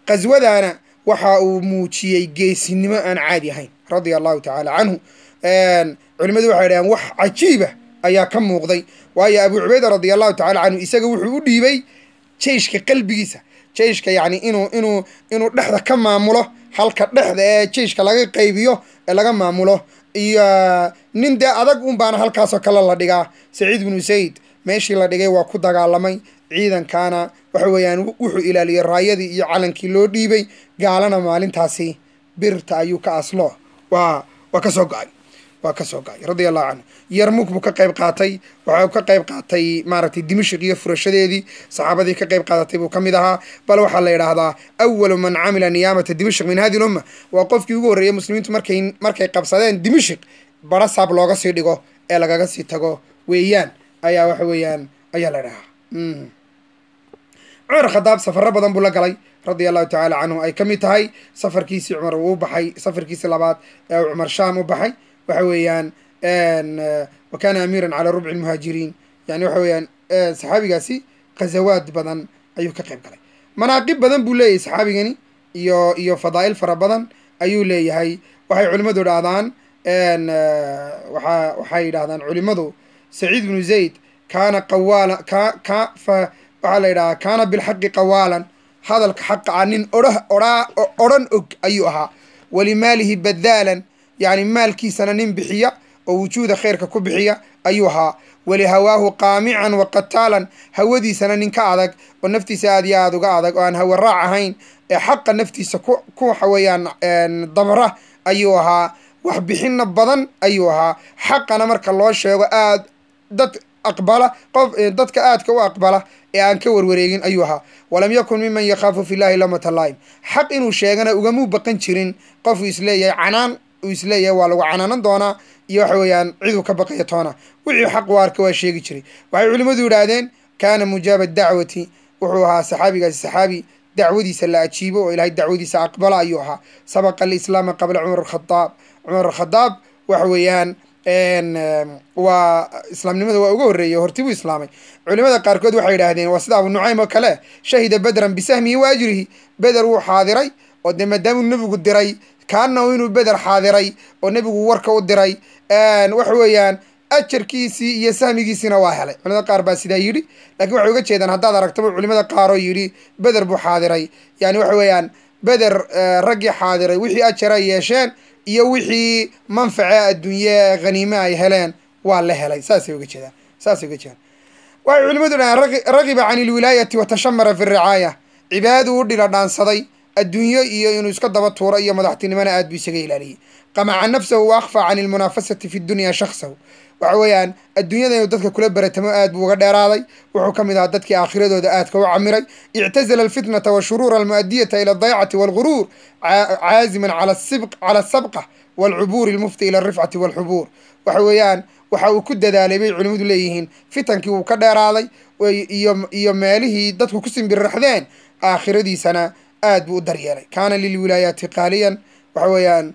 S1: qaswadaana waxa uu muujiyey geesinimo aan caadi ahayn radia allahu tacaala canhu culimmadu waxay dhahaan wax cajiiba ayaa ka muuqday waayo abu cubayda radia allahu tacala canhu isaga wuxuu u dhiibay jeyshka qalbigiisa jeyshka yani inuu inuu inuu dhexda ka maamulo halka dhexda ee jeyshka laga qaybiyo ee laga maamulo iyo nin dee adag un baana halkaasoo kale la dhigaa saciid binu sayd meeshii la dhigay waa ku dagaalamay ciidankaana waxa weeyaan wuxuu ilaaliyey raayadii iyo calankii loo dhiibay gaalana maalintaasi birta ayuu ka aslo waa waa kasoo go-ay waa kasoo go-ay radia allahu canhu yarmuk buu ka qayb qaatay waxa uu ka qayb qaatay maaragtay dimashik iyo furashadeedii saxaabadii ka qayb qaadatay buu ka mid ahaa bal waxaa la yidhaahdaa awalu man camila niyaamata dimashik min hadi lumma waa qofkii ugu horreeyay muslimiintu markay markay qabsadeen dimashik barasaab looga sii dhigo ee lagaga sii tago weeyaan ayaa waxa weeyaan ayaa la yidhahaa hmm cumar khadaab safaro badan buu la galay radia allahu tacaala canhu ay ka mid tahay safarkiisii cumar uu u baxay safarkiisii labaad ee uu cumar shaam u baxay waxa weeyaan wa kaana amiiran calaa rubci muhaajiriin yani waxa weeyaan saxaabigaasi khazawaad badan ayuu ka qayb galay manaaqib badan buu leeyahay saxaabigani iyo iyo fadaa'il fara badan ayuu leeyahay waxay culimmadu idhaahdaan waxaa waxay yidhaahdaan culimmadu saciid bnu zayd kaana qawaala ka ka fa waxaa la yidhahaa kaana bilxaqi qawaalan hadalka xaqaca ah, nin odhan og ayuu ahaa walimaalihi badaalan yani maalkiisana nin bixiya oo wujuuda kheyrka ku bixiya ayuu ahaa walihawaahu qaamican waqataalan hawadiisana nin ka adag oo naftiisa aad iyo aad uga adag oo aan raac ahayn ee xaqa naftiisa ku waxa weeyaan dabra ayuu ahaa waxbixinna badan ayuu ahaa xaqana marka loo sheego aad dad aqbala qof dadka aadka u aqbala ee aan ka warwareegin ayuu ahaa walam yakun miman yakhaafu fillahi lamata laim xaq inuu sheegana ugamuu baqan jirin qofuu isleeyahay canaan uu isleeyahay waa lagu canaanan doonaa iyo waxa weeyaan ciduu ka baqaya toona wixii xaq u arka waa sheegi jiray waxay culimmadu idhaahdeen kaana mujaaba dacwati wuxuu ahaa saxaabigaasi saxaabi dacwadiisa la ajiibo oo ilaahay dacwadiisa aqbala ayuu ahaa sabaqa alislaama qabla cumar alkhadaab cumar alkhadaab waxa weeyaan waa islaamnimada waa uga horreeyey horti islaamay culimada qaarkood waxay yidhaahdeen waa sida abu nucaym oo kale shahida bedran bisahmihi wa ajrihi beder wuu xaadiray oo dee maadaamuu nebigu diray kaana inuu beder xaadiray oo nebigu warka u diray waxa weeyaan ajarkiisii iyo sahmigiisiina waa helay culimada qaar baa sidaa yidhi lakiin waxay uga jeedaan haddaad aragtaba culimada qaaroo yidhi beder buu xaadiray yani waxa weeyaan beder eh, raggii xaadiray wixii ajara yeesheen iyo wixii manfaca adduunya khaniime ay heleen waa la helay saasay uga jeedaan saasay uga jeedaan
S2: waxay culimmadu dhahaan
S1: ragiba can ilwilaayati watashamara fi ricaaya cibaaduu u dhila dhaansaday adduunye iyo inuu iska daba tuuro iyo madaxtinimona aad buu isaga ilaaliyey qamaca nafsahu wa can ilmunaafasati fi dunya shaksahu waxa weeyaan adduunyada inuu dadka kula baratamo aad buu uga dheeraaday wuxuu ka mid ahaa dadkii aakhiradooda aadka u camiray ictazala alfitnata washuruura almu'adiyata ila aldaycati waalguruur caaziman cala sabqa waalcubuuri almufti ila alrifcati waalxubuur waxa weeyaan waxa uu ku dadaalay bay culimmadu leeyihiin fitankii wuu ka dheeraaday iyo meelihii dadku ku simbirraxdeen aakhiradiisana aad buu u daryeelay kaana lilwilaayaati qaaliyan waxa weeyaan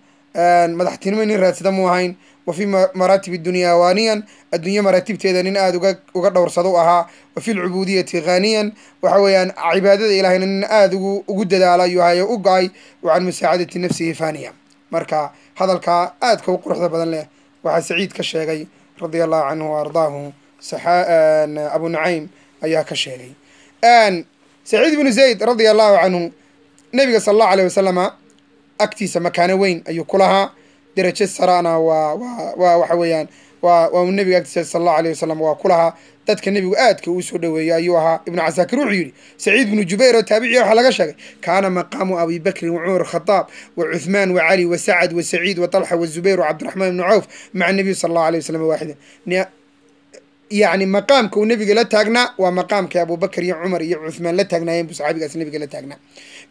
S1: madaxtinimo nin raadsada muu ahayn wa maraatib dunyaa waaniyan adduunye maraatibteeda nin aada uga uga dhowrsado u ahaa wafi lcubuudiyati haaniyan waxa weeyaan cibaadada ilaahayna nin aada ugu ugu dadaala ayuu u go-ay wa can musaacadati nafsihi faaniya marka hadalkaa aadka u quruxda badan leh waxaa saciid ka sheegay radia allahu canhu wa ardaahu abu nucaym ayaa ka sheegay saciid ibnu zayd radia allahu canhu nabiga sal allahu aleyh wasalama agtiisa makaano weyn ayuu kulahaa derajo sarana waa waa waxa weeyaan waa waa uu nebiga agtiisa sala allahu alayh wasalam waa ku lahaa dadka nebigu aadka uu soo dhoweeyey ayuu ahaa ibnu casaakir wuxuu yidhi saciid bnu jubayr oo taabici waxaa ah laga sheegay kaana maqaamu abi bakrin wacumar khadaab wa cuhmaan wa cali wa sacad wa saciid wa talxa wa zubayr wa cabdiraxmaan ibnu cawf maca nebiy sala allahu alay wasalam waaxidan yacni maqaamka uu nebiga la taagnaa waa maqaamkay abubakar iyo cumar iyo cuhmaan la taagnaayeen buu saxaabigaas nebiga la taagnaa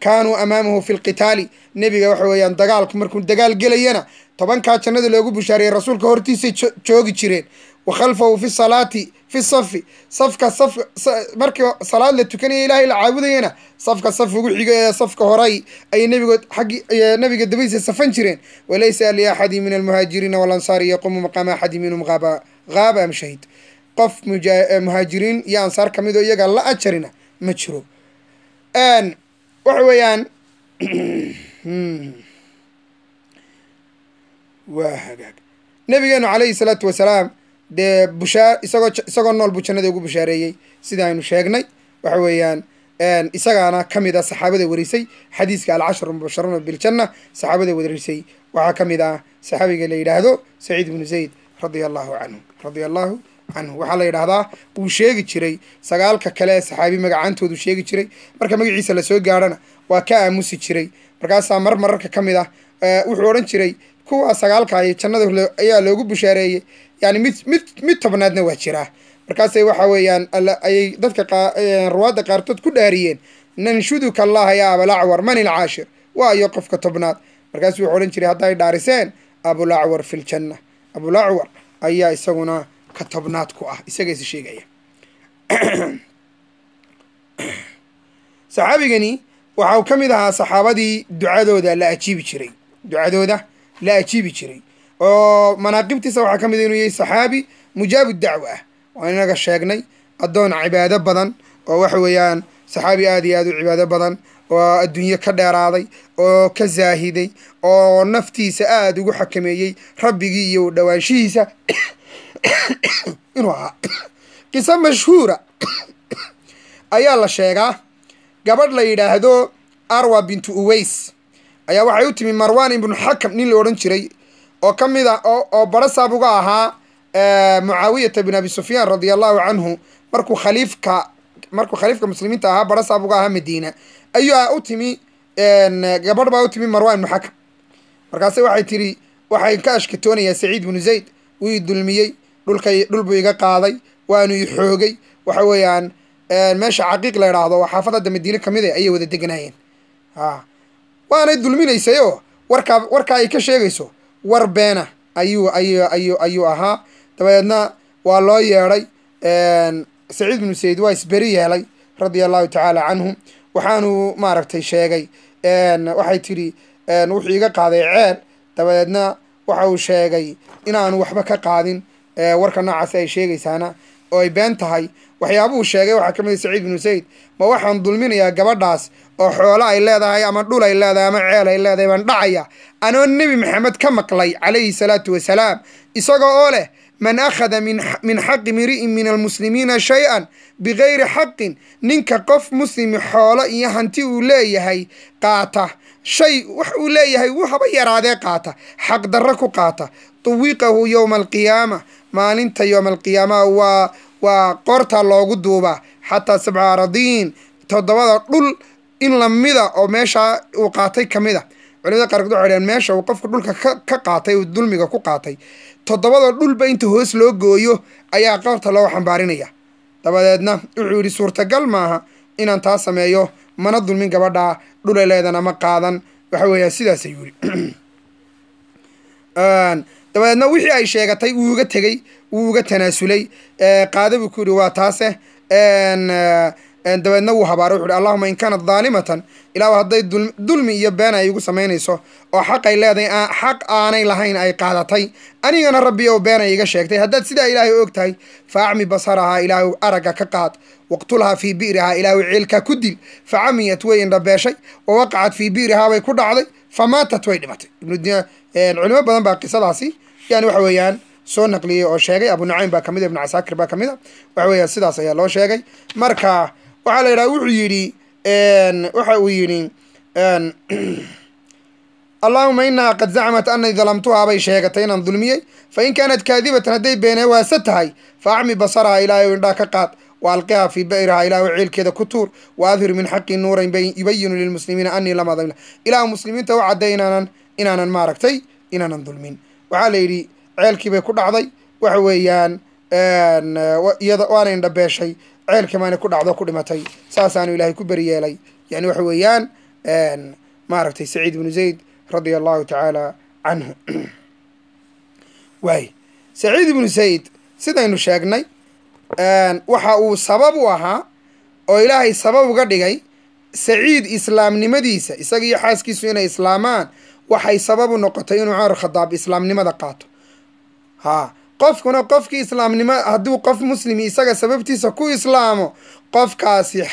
S1: kaanuu amaamahu fi lqitaali nebiga waxa weeyaan dagaalku markuu dagaal gelayana tobankaa jannada loogu bushaariyey rasuulka hortiisay joogi jireen wa khalfahu fi salaati fi safi safka saf markii salaad la tukanaya ilaahay la caabudayana safka saf ugu xigo ee safka horay ayay nabigood xaggi nabiga dabaysa safan jireen walaysa liaxadi min almuhaajiriina walansaari yaqumu maqaama axadi minhum aaba haaba am shahid qof eh, muhaajiriin iyo ansaar ka mid oo iyaga la ajarina ma jiro waxa weeyaan (clears throat) hmm waa hagaag nabigeenu calayhi salaatu wasalaam dee bushaa isagoo isagoo nool buu jannadii ugu bushaareeyey sidaaynu sheegnay waxa weeyaan isagaana ka mid ah saxaabada warisay xadiiska alcashar mubasharuuna biljanna saxaabada warisay waxaa ka mid ah saxaabiga la yidhaahdo saciid bnu zayd radia allahu canhu radia allahu canhu waxaa la yidhaahdaa wuu sheegi jiray sagaalka kale ee saxaabi magacaantoodu sheegi jiray marka magaciisa lasoo gaadhana waa ka aamusi jiray markaasaa mar mararka ka mid ah wuxuu odhan jiray kuwa sagaalka ay jannada ayaa loogu bushaareeyey yani mid mid mid tobnaadna waa jiraa markaasay waxa weeyaan ayay dadka ruwaadda qaartood ku dhaariyeen nanshuduka allaha yaa abulacwar man ilcaashir waa iyo qofka tobnaad markaasu wuxuu odhan jiray hadday dhaariseen abulacwar fi ljanna abulacwar ayaa isaguna ka tobnaad ku ah isaga is sheegaya (clears throat) saxaabigani waxau ka mid ahaa saxaabadii ducadooda la ajiibi jiray ducadooda la ajiibi jiray oo manaaqibtiisa waxaa ka mid ah inuu yahay saxaabi mujaabu dacwa ah waan inaga sheegnay addoon cibaado badan oo waxa weeyaan saxaabi aada iyo aada u cibaado badan oo adduunye ka dheeraaday oo ka zaahiday oo naftiisa aada ugu xakameeyey rabbigii iyo dhawaanshihiisa (coughs) inuu ahaa (coughs) qiso mashhuura (coughs) ayaa la sheegaa gabadh la yidhaahdo arwa bintu uways ayaa waxay u timi marwan ibnu xakam nin la odhan jiray oo ka mid a oo barasaab uga ahaa mucaawiyata bin abi sufyaan radia allahu canhu markuu khaliifka markuu khaliifka muslimiinta ahaa barasaab uga ahaa madiina ayaa u timi gabadh baa u timi marwan ibnu xakam markaase waxay tiri waxaan ka ashkatoonayaa saciid bnu zayd wuu i dulmiyey dhulkay dhul buu iga qaaday waanu ixoogay waxa weeyaan meesha caqiiq la idhaahdo waa xaafadada madiine kamid e ayay wada deganaayeen a waanay dulminaysay oo warkaa warkaa ay ka sheegayso war beena ayuu ayuu ayuu ahaa dabadeedna waa loo yeedhay saciid binu sayid waa isberi yeelay radia allahu tacaala canhu waxaanu maaragtay sheegay waxay tidhi wuxuu iga qaaday ceel dabadeedna waxa uu sheegay inaanu waxba ka qaadin warka noocaas ay sheegaysaana oo ay been tahay waxyaabuhu sheegay waxaa ka mida ah saciid ibnu sayd ma waxaan dulminayaa gabadhaas oo xoolo ay leedahay ama dhul ay leedahay ama ceel ay leedahay baan dhacaya anoo nebi maxamed ka maqlay calayhi salaatu wasalaam isagoo oo leh man akhada min xaqi miri'in min almuslimiina shay-an bikayri xaqin ninka qof muslimi xoolo iyo hanti uu leeyahay qaata shay wax uu leeyahay wuu haba yaraadee qaata xaq darro ku qaata tawiiqahu yowma alqiyaama maalinta yowma alqiyaama waa waa qoorta loogu duuba xataa sabca aradiin toddobada dhul in lamida oo meesha uu qaatay ka mid culimada qaarkood waxay dhaheen meesha uu qofku dhulka ka qaatay uu dulmiga ku qaatay toddobada dhulba inta hoos loo gooyo ayaa qoorta loo xambaarinaya dabadeedna wuxuu yidhi suurtagal maaha inaan taa sameeyo mana dulmin gabadhaa dhulaleedana ma qaadan waxa weeyaa sidaasa yidhi (clears throat) dabadeedna wixii ay sheegatay wuu iga tegey wuu uga tanaasulay qaada buu ku yidhi waa taase dabeedna wuu habaaray wuxu uhi allahuma in kaanat daalimatan ilaah hadday dulmi iyo been ay igu samaynayso oo xaqay leedahay xaq aanay lahayn ay qaadatay anigana rabbi ow been ay iga sheegtay haddaad sidaa ilaahay og tahay fa acmi basarahaa ilaahu aragga ka qaad waqtulhaa fii bi'rihaa ilaahu ciilka ku dil fa camiyat way indhabeeshay wa waqacad fii bi'rihaa bay ku dhacday famaatat way dhimatay culimo badan baa qisadaasi yani waxa weeyaan soo naqliyey oo sheegay abu nucaym baa kamid ibnu casaakir baa kamid a waxa weeya sidaas ayaa loo sheegay marka waxaa la yidhaha wuxuu yidhi waxa uu yidhi (clears throat) allahuma inaha qad zacmat anay dalamtuhaa ah bay sheegatay inaan dulmiyey fain kaanat kaadibatan hadday beenee waase tahay fa basaraha ilaahay indhaa ka qaad wa fii ba'iraha ilaahu ciilkeeda ku tuur wa min xaqii nuuran yubayinu lilmuslimiina anii lam adamla ilaahu muslimiinta u cadday inaanan inaanan maaragtay inaanan dulmin waxaa la yidhi ceelkii bay ku dhacday waxa weeyaan iyada waana indhabeeshay ceelkii maana ku dhacdo ku dhimatay saasaanu ilaahay ku beriyeelay yani waxa weeyaan maaragtay saciid ibnu zayd radia allahu tacaala canhu (clears throat) waay saciid ibnu zayd sidaynu sheegnay waxa uu sabab u ahaa oo ilaahay sabab uga dhigay saciid islaamnimadiisa isaga iyo xaaskiisu inay islaamaan waxay sabab u noqotay inuu cumar khadaab islaamnimada qaato ha qofkuna qofkii islaamnimo hadduu qof muslimi isaga sababtiisa ku islaamo qofkaasi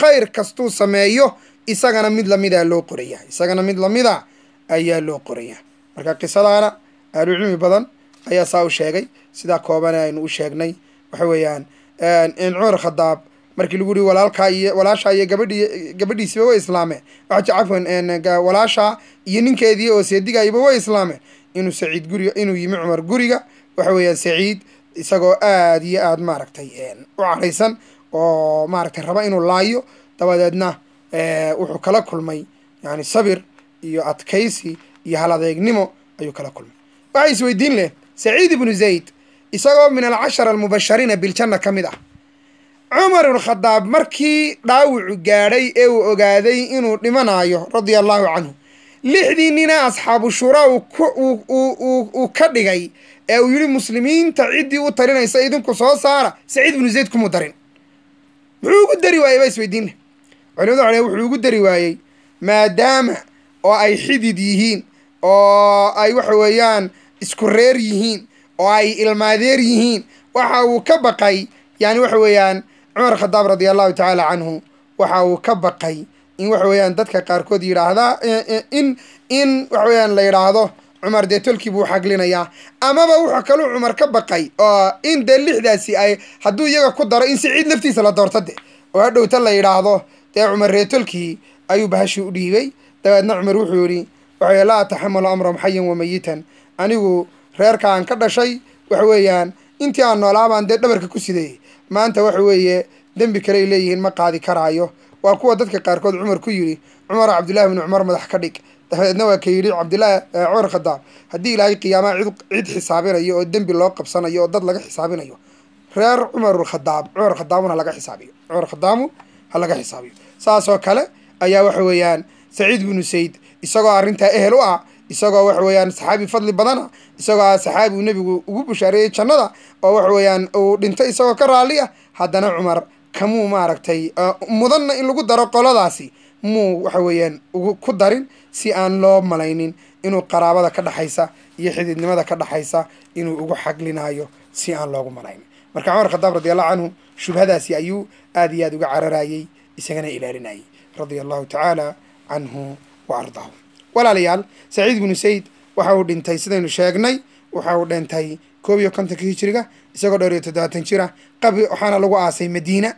S1: khayr kastuu sameeyo isagana mid lamida loo qoraya isagana mid lamida ayaa loo qoraya marka qisadaana ahlucilmi badan ayaa saa u sheegay sidaa kooban aynu u sheegnay waxa weeyaan in cumar khadaab markii lagu yihi walaalkaa iyo walaashaa iyo gabadhii gabadhiisiba way islaameen cafwan walaashaa iyo ninkeedii oo seedigayba way islaameen inuu saciid guriga inuu yimi cumar guriga waxa weeyaan saciid isagoo aada iyo aada maaragtay u caraysan oo maaragtay raba inuu laayo dabadeedna wuxuu kala kulmay yani sabir iyo adkaysi iyo hal adeegnimo ayuu kala kulmay waxay isweydiin leh saciid ibnu zayd isagoo min alcashara almubashariina biljanna ka mid ah cumar ibnu khadaab markii dhaawicu gaadhay ee uu ogaaday inuu dhimanaayo radia allahu canhu lixdii nina asxaabu shuraa uu ka dhigay ee uu yihi muslimiinta ciddii u talinaysa idinku soo saara saciid bnu zayd kumu darin muxuu ugu dari waayey ba isweydiinle culimadu waxay wuxuu ugu dari waayey maadaama oo ay xidid yihiin oo ay waxa weeyaan isku reer yihiin oo ay ilmaadeer yihiin waxa uu ka baqay yani waxa weeyaan cumar khadaab radi allahu tacaala canhu waxa uu ka baqay in waxa weeyaan dadka qaarkood yidhaahdaa eh, eh, in in waxa weeyaan la yidhaahdo cumar dee tolkii buu xaglinayaa amaba wuxuu kaluu cumar ka baqay oo in dee lixdaasi ay hadduu iyaga ku daro in siciid laftiisa la doorto de oo hadhowta la yidhaahdo dee cumar reetolkii ayuu bahashi u dhiibay dabeedna cumar wuxuu yidhi waxawe laa ataxamalu amran xayan wamayitan anigu reerka reerkaan ka dhashay waxa weeyaan intii aan noolaabaan dee dhabarka ku sideeyey maanta waxa weeye dembi kaley leeyihiin ma qaadi karaayo waa kuwa dadka qaarkood cumar ku yidhi cumar cabdullaahi bni cumar madax ka dhig dabeedna waa ka yidhi cabdilaahi eh, cumar khadaab haddii ilaahay qiyaamaha cid cid xisaabinayo oo dembi loo qabsanayo oo dad laga xisaabinayo reer cumarulkhadaab cumar khadaabun ha laga xisaabiyo cumar khadaamun ha laga xisaabiyo saasoo kale ayaa waxa weeyaan saciid binu sayid isagoo arrintaa ehel u ah isagoo waxa weeyaan saxaabi fadli badana isagoo ah saxaabi nebigu ugu bushaareeyey jannada oo waxa weeyaan uu dhinto isagoo ka raalli ah haddana cumar kamuu maaragtay ah, mudanna in lagu daro qoladaasi muu waxa weeyaan ugu ku darin si aan loo malaynin inuu qaraabada ka dhexaysa iyo xidiidnimada ka dhexaysa inuu ugu xaglinaayo si aan loogu malaynin marka cumar khadaab radi allahu canhu shubhadaasi ayuu aad iyo aad uga cararayey isagana ilaalinayay radia allahu tacaala canhu wa walaalayaal saciid bnu sayid waxa uu dhintay sidaynu sheegnay waxa uu dhintay koob iyo kontanka hijriga isagoo dhowr iyo toddobaatan jira ah waxaana lagu aasay madiina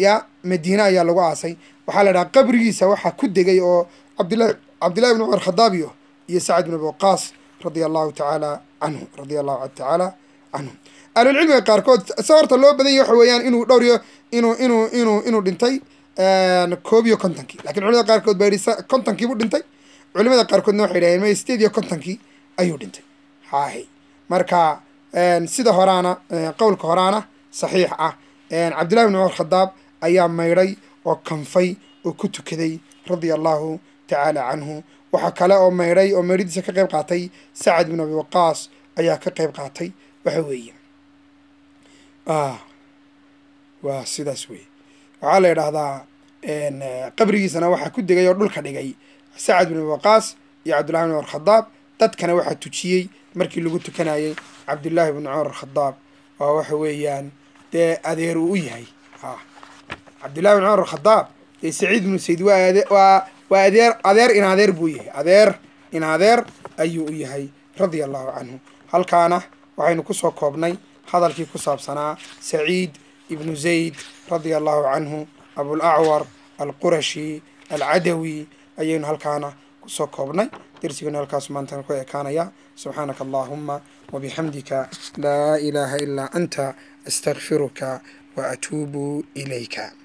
S1: ya madiina ayaa lagu aasay waxaa la dhahaa qabrigiisa waxaa ku degay oo cabdila cabdillahi bn cumar khadaabio ah iyo sacad bn abiwaqaas radia allahu tacaala canhu radia allahu tacaala canhu ahlulcilmiga qaarkood se horta loo badan yahy waxa weeyaan inuu dhowr inuu inuu inuu inuu dhintay koob iyo kontonkii lakin culimada qaarkood baa yihi kontonkiibuu dhintay culimada qaarkoodna waxay yidhahdeen may sideed iyo kontonkii ayuu dhintay haahi marka sida horaana qowlka horaana saxiix ah cabdillahi bn cumar khadaab ayaa maydhay oo kanfay oo ku tukaday radia allaahu tacaala canhu waxaa kale oo maydhay oo maydhadiisa ka qayb qaatay sacad bin abi waqaas ayaa ka qayb qaatay waxa weeye ah, waa sidaas wey waxaa la yidhaahdaa qabrigiisana waxaa ku degay oo dhulka dhigay sacad bin abi waqaas iyo cabdullahi bin cumar khadaab dadkana waxaa tujiyey markii lagu tukanayay cabdullaahi bin cumar khadaab waa waxa weeyaan dee adeer uu u yahay ah cabdillahi bn cumar khadaab dee saciid binu sayd waa adeer adeer in adeer buu yahay adeer in adeer ayuu u yahay radia allahu canhu halkaana waxaynu kusoo koobnay hadalkii ku saabsanaa saciid ibnu zayd radia allahu canhu abulacwar alqurashi alcadawi ayaynu halkaana kusoo koobnay darsigana halkaas maanta ku ekaanaya subxaanaka allahuma wabixamdika laa ilaaha ilaa anta astaqfiruka wa atuubu ilayka